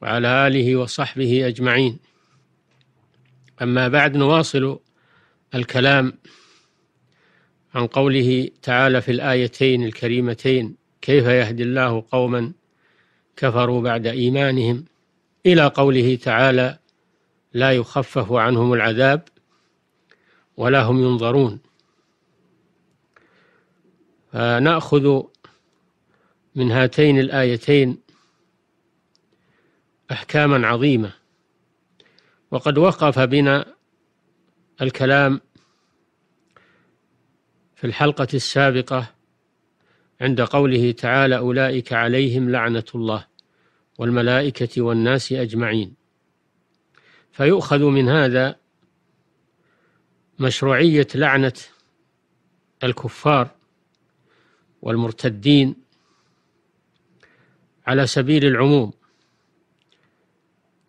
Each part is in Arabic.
وعلى آله وصحبه أجمعين أما بعد نواصل الكلام عن قوله تعالى في الآيتين الكريمتين كيف يهدي الله قوما كفروا بعد إيمانهم إلى قوله تعالى لا يخفف عنهم العذاب ولا هم ينظرون فنأخذ من هاتين الآيتين أحكاما عظيمة وقد وقف بنا الكلام في الحلقة السابقة عند قوله تعالى أولئك عليهم لعنة الله والملائكة والناس أجمعين فيؤخذ من هذا مشروعية لعنة الكفار والمرتدين على سبيل العموم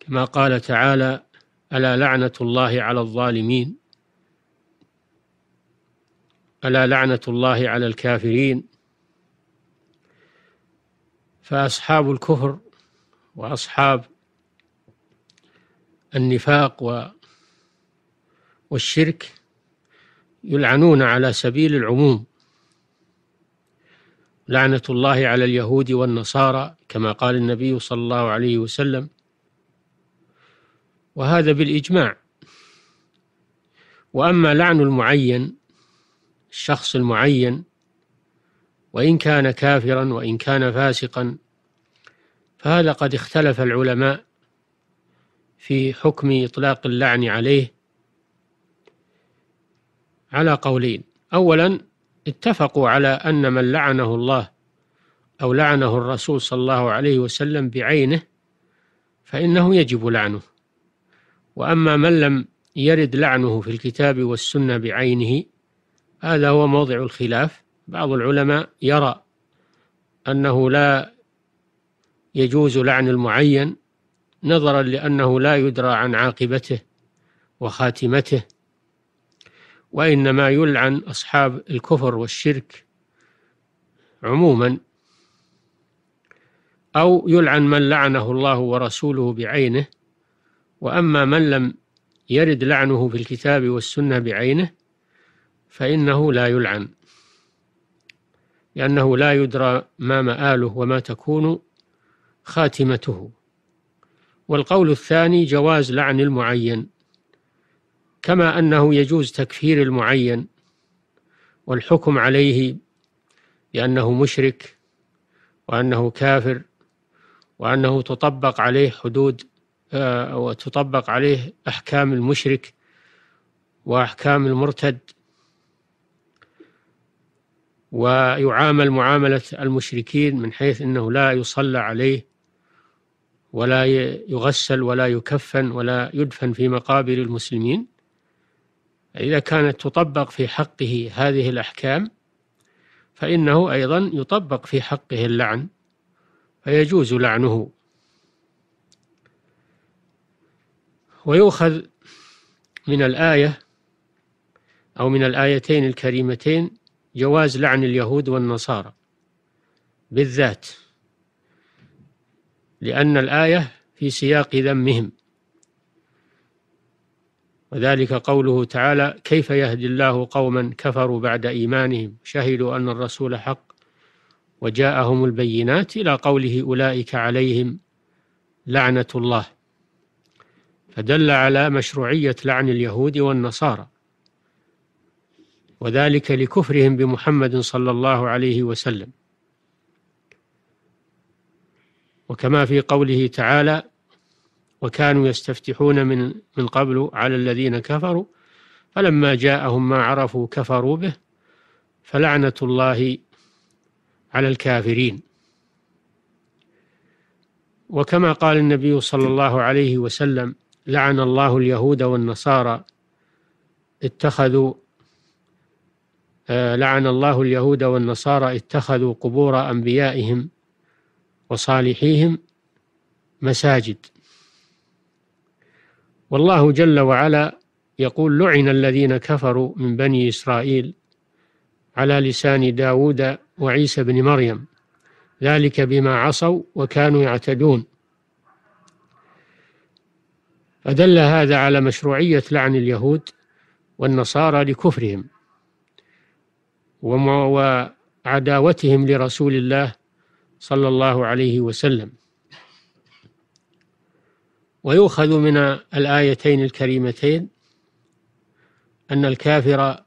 كما قال تعالى ألا لعنة الله على الظالمين ألا لعنة الله على الكافرين فأصحاب الكفر وأصحاب النفاق والشرك يلعنون على سبيل العموم لعنة الله على اليهود والنصارى كما قال النبي صلى الله عليه وسلم وهذا بالإجماع وأما لعن المعين الشخص المعين وإن كان كافرا وإن كان فاسقا فهذا قد اختلف العلماء في حكم إطلاق اللعن عليه على قولين أولا اتفقوا على أن من لعنه الله أو لعنه الرسول صلى الله عليه وسلم بعينه فإنه يجب لعنه وأما من لم يرد لعنه في الكتاب والسنة بعينه هذا هو موضع الخلاف بعض العلماء يرى أنه لا يجوز لعن المعين نظرا لأنه لا يدرى عن عاقبته وخاتمته وإنما يلعن أصحاب الكفر والشرك عموما أو يلعن من لعنه الله ورسوله بعينه وأما من لم يرد لعنه في الكتاب والسنة بعينه فإنه لا يلعن لأنه لا يدرى ما مآله وما تكون خاتمته والقول الثاني جواز لعن المعين كما أنه يجوز تكفير المعين والحكم عليه بأنه مشرك وأنه كافر وأنه تطبق عليه حدود آه، وتطبق عليه أحكام المشرك وأحكام المرتد ويعامل معاملة المشركين من حيث أنه لا يصلى عليه ولا يغسل ولا يكفن ولا يدفن في مقابر المسلمين إذا كانت تطبق في حقه هذه الأحكام فإنه أيضا يطبق في حقه اللعن فيجوز لعنه ويؤخذ من الآية أو من الآيتين الكريمتين جواز لعن اليهود والنصارى بالذات لأن الآية في سياق ذمهم وذلك قوله تعالى كيف يهدي الله قوما كفروا بعد إيمانهم شهدوا أن الرسول حق وجاءهم البينات إلى قوله أولئك عليهم لعنة الله فدل على مشروعية لعن اليهود والنصارى وذلك لكفرهم بمحمد صلى الله عليه وسلم وكما في قوله تعالى وكانوا يستفتحون من من قبل على الذين كفروا فلما جاءهم ما عرفوا كفروا به فلعنة الله على الكافرين وكما قال النبي صلى الله عليه وسلم لعن الله اليهود والنصارى اتخذوا آه، لعن الله اليهود والنصارى اتخذوا قبور أنبيائهم وصالحيهم مساجد والله جل وعلا يقول لعن الذين كفروا من بني إسرائيل على لسان داود وعيسى بن مريم ذلك بما عصوا وكانوا يعتدون فدل هذا على مشروعية لعن اليهود والنصارى لكفرهم وعداوتهم لرسول الله صلى الله عليه وسلم ويؤخذ من الآيتين الكريمتين أن الكافر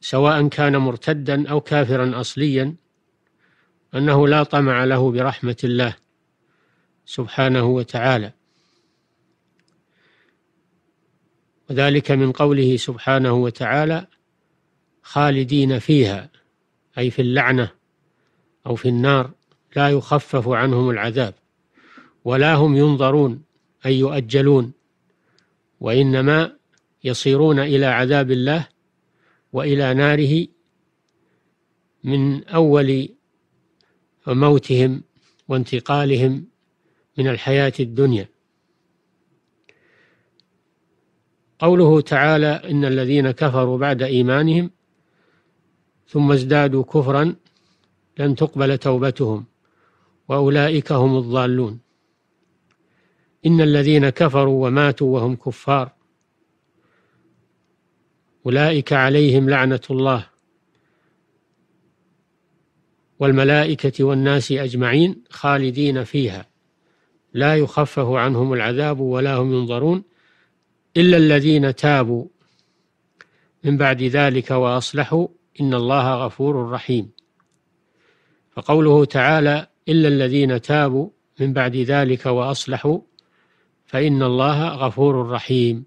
سواء كان مرتدا أو كافرا أصليا أنه لا طمع له برحمة الله سبحانه وتعالى وذلك من قوله سبحانه وتعالى خالدين فيها أي في اللعنة أو في النار لا يخفف عنهم العذاب ولا هم ينظرون أي يؤجلون وإنما يصيرون إلى عذاب الله وإلى ناره من أول موتهم وانتقالهم من الحياة الدنيا قوله تعالى إن الذين كفروا بعد إيمانهم ثم ازدادوا كفرا لن تقبل توبتهم وأولئك هم الضالون إن الذين كفروا وماتوا وهم كفار أولئك عليهم لعنة الله والملائكة والناس أجمعين خالدين فيها لا يخفف عنهم العذاب ولا هم ينظرون إلا الذين تابوا من بعد ذلك وأصلحوا إن الله غفور رحيم فقوله تعالى إلا الذين تابوا من بعد ذلك وأصلحوا فإن الله غفور رحيم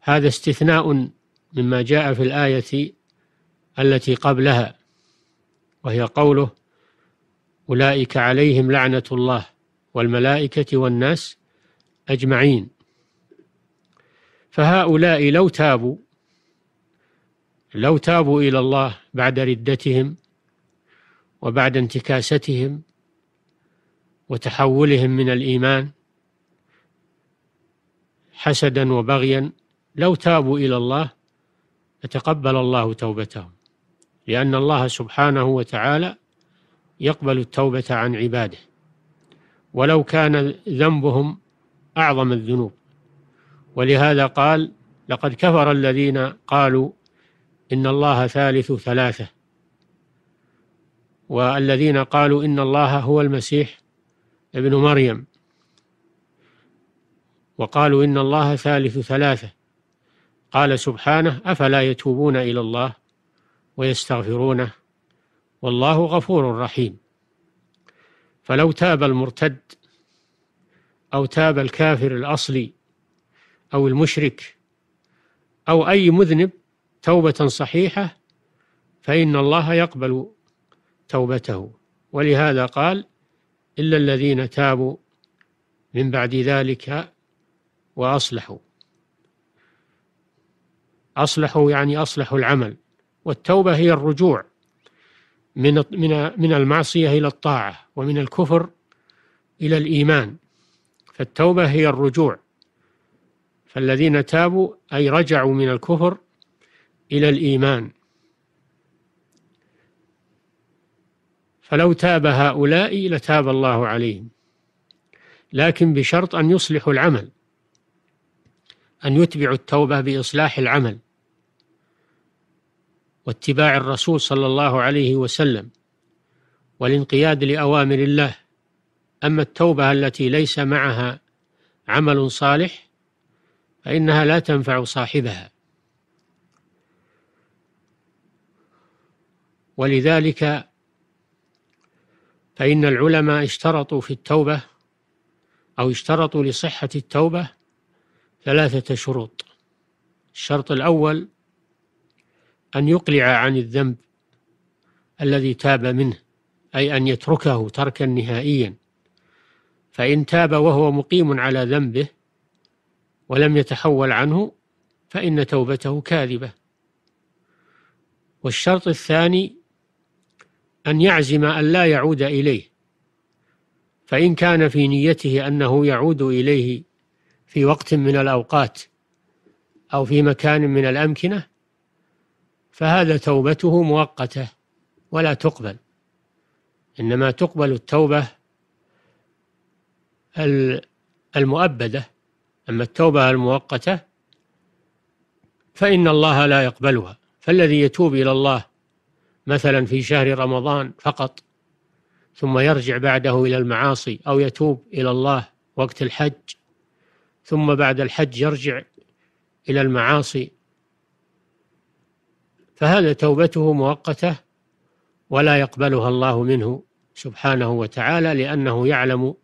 هذا استثناء مما جاء في الآية التي قبلها وهي قوله أولئك عليهم لعنة الله والملائكة والناس أجمعين فهؤلاء لو تابوا لو تابوا إلى الله بعد ردتهم وبعد انتكاستهم وتحولهم من الإيمان حسدا وبغيا لو تابوا إلى الله لتقبل الله توبتهم لأن الله سبحانه وتعالى يقبل التوبة عن عباده ولو كان ذنبهم أعظم الذنوب ولهذا قال لقد كفر الذين قالوا إن الله ثالث ثلاثة والذين قالوا إن الله هو المسيح ابن مريم وقالوا إن الله ثالث ثلاثة قال سبحانه أفلا يتوبون إلى الله ويستغفرونه والله غفور رحيم فلو تاب المرتد أو تاب الكافر الأصلي أو المشرك أو أي مذنب توبة صحيحة فإن الله يقبل توبته ولهذا قال إلا الذين تابوا من بعد ذلك وأصلحوا أصلحوا يعني أصلحوا العمل والتوبة هي الرجوع من من من المعصيه الى الطاعه ومن الكفر الى الايمان فالتوبه هي الرجوع فالذين تابوا اي رجعوا من الكفر الى الايمان فلو تاب هؤلاء لتاب الله عليهم لكن بشرط ان يصلحوا العمل ان يتبعوا التوبه باصلاح العمل واتباع الرسول صلى الله عليه وسلم والانقياد لأوامر الله أما التوبة التي ليس معها عمل صالح فإنها لا تنفع صاحبها ولذلك فإن العلماء اشترطوا في التوبة أو اشترطوا لصحة التوبة ثلاثة شروط الشرط الأول أن يقلع عن الذنب الذي تاب منه أي أن يتركه تركا نهائيا فإن تاب وهو مقيم على ذنبه ولم يتحول عنه فإن توبته كاذبة والشرط الثاني أن يعزم أن لا يعود إليه فإن كان في نيته أنه يعود إليه في وقت من الأوقات أو في مكان من الأمكنة فهذا توبته مؤقته ولا تقبل إنما تقبل التوبة المؤبدة أما التوبة المؤقتة فإن الله لا يقبلها فالذي يتوب إلى الله مثلا في شهر رمضان فقط ثم يرجع بعده إلى المعاصي أو يتوب إلى الله وقت الحج ثم بعد الحج يرجع إلى المعاصي فهذا توبته مؤقته ولا يقبلها الله منه سبحانه وتعالى لأنه يعلم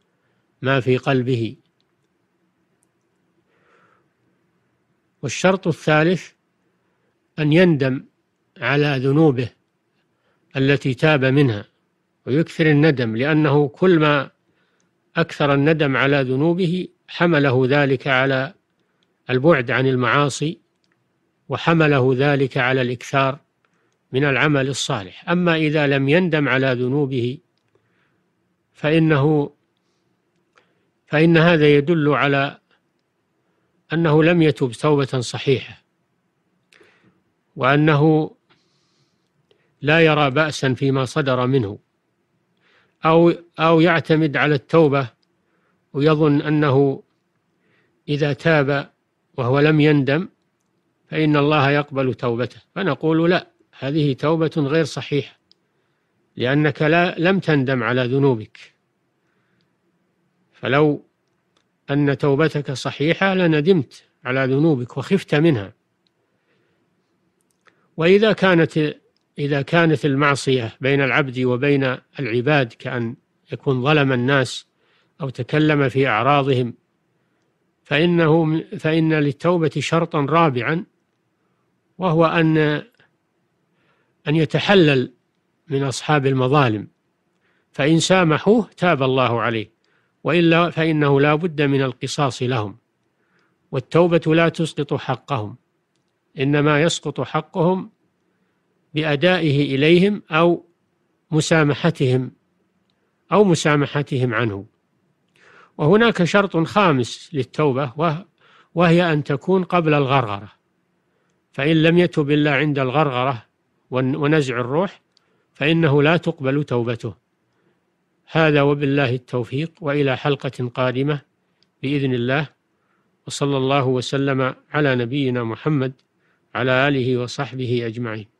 ما في قلبه والشرط الثالث أن يندم على ذنوبه التي تاب منها ويكثر الندم لأنه كل ما أكثر الندم على ذنوبه حمله ذلك على البعد عن المعاصي وحمله ذلك على الإكثار من العمل الصالح أما إذا لم يندم على ذنوبه فإنه فإن هذا يدل على أنه لم يتوب توبة صحيحة وأنه لا يرى بأسا فيما صدر منه أو أو يعتمد على التوبة ويظن أنه إذا تاب وهو لم يندم فإن الله يقبل توبته فنقول لا هذه توبة غير صحيحة لأنك لا لم تندم على ذنوبك فلو أن توبتك صحيحة لندمت على ذنوبك وخفت منها وإذا كانت إذا كانت المعصية بين العبد وبين العباد كأن يكون ظلم الناس أو تكلم في أعراضهم فإنه فإن للتوبة شرطا رابعا وهو أن أن يتحلل من أصحاب المظالم فإن سامحوه تاب الله عليه وإلا فإنه لا بد من القصاص لهم والتوبة لا تسقط حقهم إنما يسقط حقهم بأدائه إليهم أو مسامحتهم أو مسامحتهم عنه وهناك شرط خامس للتوبة وهي أن تكون قبل الغرغرة فإن لم يتب إلا عند الغرغرة ونزع الروح فإنه لا تقبل توبته هذا وبالله التوفيق وإلى حلقة قادمة بإذن الله وصلى الله وسلم على نبينا محمد على آله وصحبه أجمعين